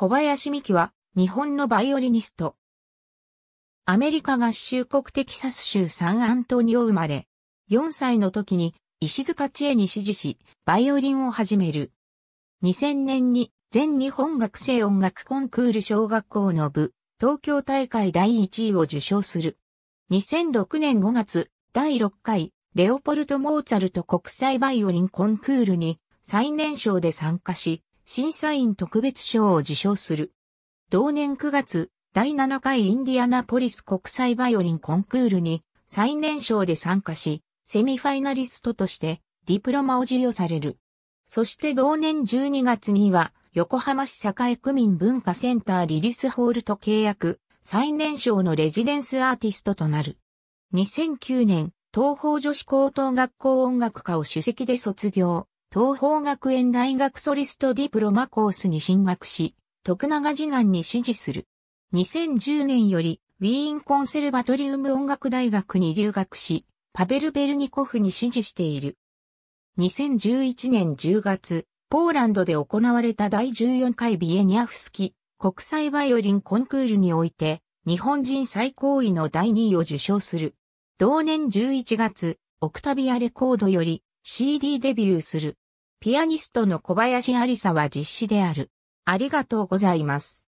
小林美希は、日本のバイオリニスト。アメリカ合衆国テキサス州サンアントニオ生まれ、4歳の時に石塚知恵に指示し、バイオリンを始める。2000年に全日本学生音楽コンクール小学校の部、東京大会第1位を受賞する。2006年5月、第6回、レオポルト・モーツァルト国際バイオリンコンクールに最年少で参加し、審査員特別賞を受賞する。同年9月、第7回インディアナポリス国際バイオリンコンクールに最年少で参加し、セミファイナリストとしてディプロマを授与される。そして同年12月には横浜市栄区民文化センターリリスホールと契約、最年少のレジデンスアーティストとなる。2009年、東方女子高等学校音楽科を主席で卒業。東方学園大学ソリストディプロマコースに進学し、徳永次男に支持する。2010年より、ウィーンコンセルバトリウム音楽大学に留学し、パベル・ベルニコフに支持している。2011年10月、ポーランドで行われた第14回ビエニアフスキ国際バイオリンコンクールにおいて、日本人最高位の第2位を受賞する。同年11月、オクタビアレコードより、CD デビューする。ピアニストの小林有沙は実施である。ありがとうございます。